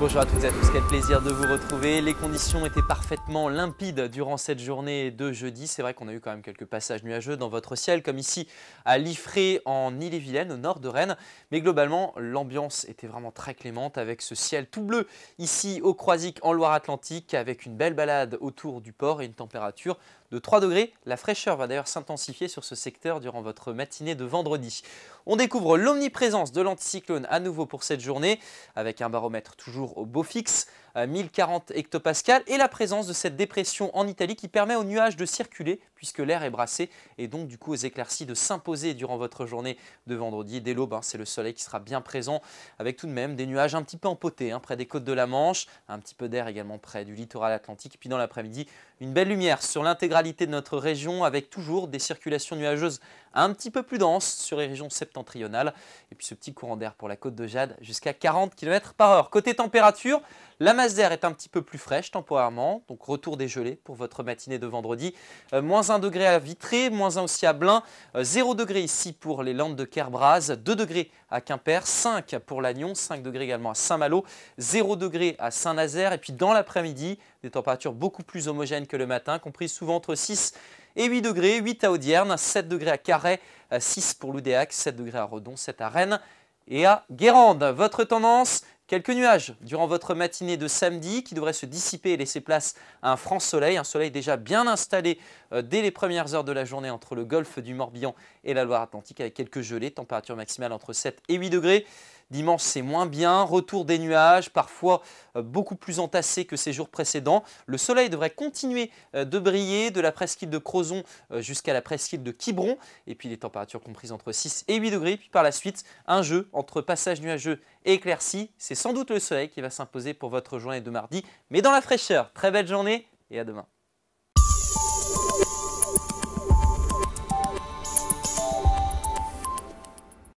Bonjour à toutes et à tous, quel plaisir de vous retrouver. Les conditions étaient parfaitement limpides durant cette journée de jeudi. C'est vrai qu'on a eu quand même quelques passages nuageux dans votre ciel, comme ici à Liffré en Ille-et-Vilaine, au nord de Rennes. Mais globalement, l'ambiance était vraiment très clémente avec ce ciel tout bleu ici au Croisic en Loire-Atlantique, avec une belle balade autour du port et une température de 3 degrés. La fraîcheur va d'ailleurs s'intensifier sur ce secteur durant votre matinée de vendredi. On découvre l'omniprésence de l'anticyclone à nouveau pour cette journée, avec un baromètre toujours au beau fixe 1040 hectopascal et la présence de cette dépression en Italie qui permet aux nuages de circuler puisque l'air est brassé et donc du coup aux éclaircies de s'imposer durant votre journée de vendredi. Dès l'aube, hein, c'est le soleil qui sera bien présent avec tout de même des nuages un petit peu empotés hein, près des côtes de la Manche, un petit peu d'air également près du littoral atlantique. puis dans l'après-midi, une belle lumière sur l'intégralité de notre région avec toujours des circulations nuageuses un petit peu plus denses sur les régions septentrionales. Et puis ce petit courant d'air pour la côte de Jade jusqu'à 40 km par heure. Côté température, la masse d'air est un petit peu plus fraîche temporairement, donc retour des gelées pour votre matinée de vendredi. Euh, moins 1 degré à Vitré, moins 1 aussi à Blain, 0 euh, degré ici pour les Landes de Kerbraz, 2 degrés à Quimper, 5 pour Lannion, 5 degrés également à Saint-Malo, 0 degré à Saint-Nazaire. Et puis dans l'après-midi, des températures beaucoup plus homogènes que le matin, compris souvent entre 6 et 8 degrés, 8 à Audierne, 7 degrés à Carhaix, 6 euh, pour l'Oudéac, 7 degrés à Redon, 7 à Rennes et à Guérande. Votre tendance, Quelques nuages durant votre matinée de samedi qui devraient se dissiper et laisser place à un franc soleil, un soleil déjà bien installé euh, dès les premières heures de la journée entre le golfe du Morbihan et la Loire-Atlantique avec quelques gelées, température maximale entre 7 et 8 degrés. Dimanche, c'est moins bien. Retour des nuages, parfois euh, beaucoup plus entassés que ces jours précédents. Le soleil devrait continuer euh, de briller de la presqu'île de Crozon euh, jusqu'à la presqu'île de Quiberon. Et puis les températures comprises entre 6 et 8 degrés. Puis par la suite, un jeu entre passage nuageux et éclairci C'est sans doute le soleil qui va s'imposer pour votre journée de mardi, mais dans la fraîcheur. Très belle journée et à demain.